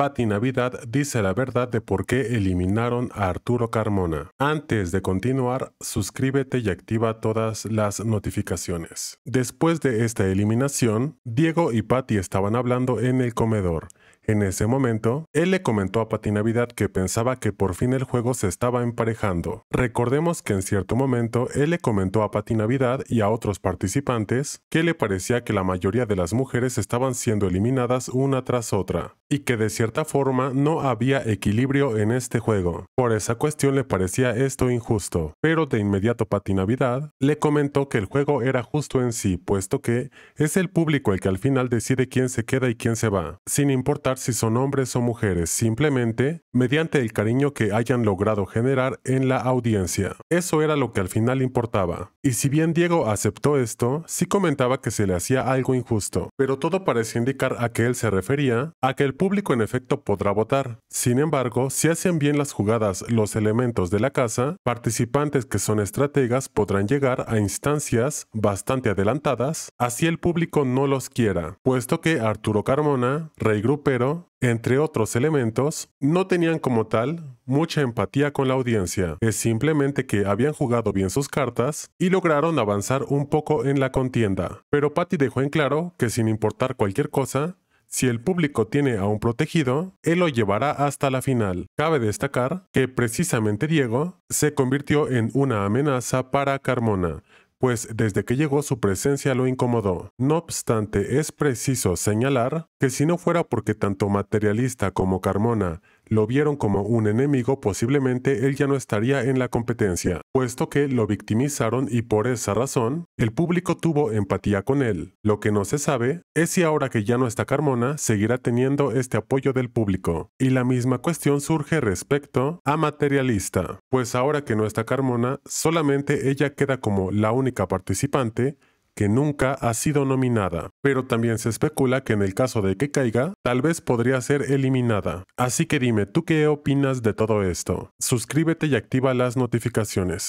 Patti Navidad dice la verdad de por qué eliminaron a Arturo Carmona. Antes de continuar, suscríbete y activa todas las notificaciones. Después de esta eliminación, Diego y Patti estaban hablando en el comedor. En ese momento, él le comentó a Patinavidad que pensaba que por fin el juego se estaba emparejando. Recordemos que en cierto momento él le comentó a Patinavidad y a otros participantes que le parecía que la mayoría de las mujeres estaban siendo eliminadas una tras otra, y que de cierta forma no había equilibrio en este juego. Por esa cuestión le parecía esto injusto, pero de inmediato Patinavidad le comentó que el juego era justo en sí, puesto que es el público el que al final decide quién se queda y quién se va, sin importar si son hombres o mujeres, simplemente mediante el cariño que hayan logrado generar en la audiencia. Eso era lo que al final importaba. Y si bien Diego aceptó esto, sí comentaba que se le hacía algo injusto, pero todo parece indicar a que él se refería a que el público en efecto podrá votar. Sin embargo, si hacen bien las jugadas los elementos de la casa, participantes que son estrategas podrán llegar a instancias bastante adelantadas, así el público no los quiera, puesto que Arturo Carmona, Rey Grupero, entre otros elementos, no tenían como tal mucha empatía con la audiencia, es simplemente que habían jugado bien sus cartas y lograron avanzar un poco en la contienda. Pero Patty dejó en claro que sin importar cualquier cosa, si el público tiene a un protegido, él lo llevará hasta la final. Cabe destacar que precisamente Diego se convirtió en una amenaza para Carmona, pues desde que llegó su presencia lo incomodó. No obstante, es preciso señalar que si no fuera porque tanto materialista como Carmona lo vieron como un enemigo, posiblemente él ya no estaría en la competencia, puesto que lo victimizaron y por esa razón, el público tuvo empatía con él. Lo que no se sabe es si ahora que ya no está Carmona, seguirá teniendo este apoyo del público. Y la misma cuestión surge respecto a Materialista, pues ahora que no está Carmona, solamente ella queda como la única participante que nunca ha sido nominada, pero también se especula que en el caso de que caiga, tal vez podría ser eliminada. Así que dime, ¿tú qué opinas de todo esto? Suscríbete y activa las notificaciones.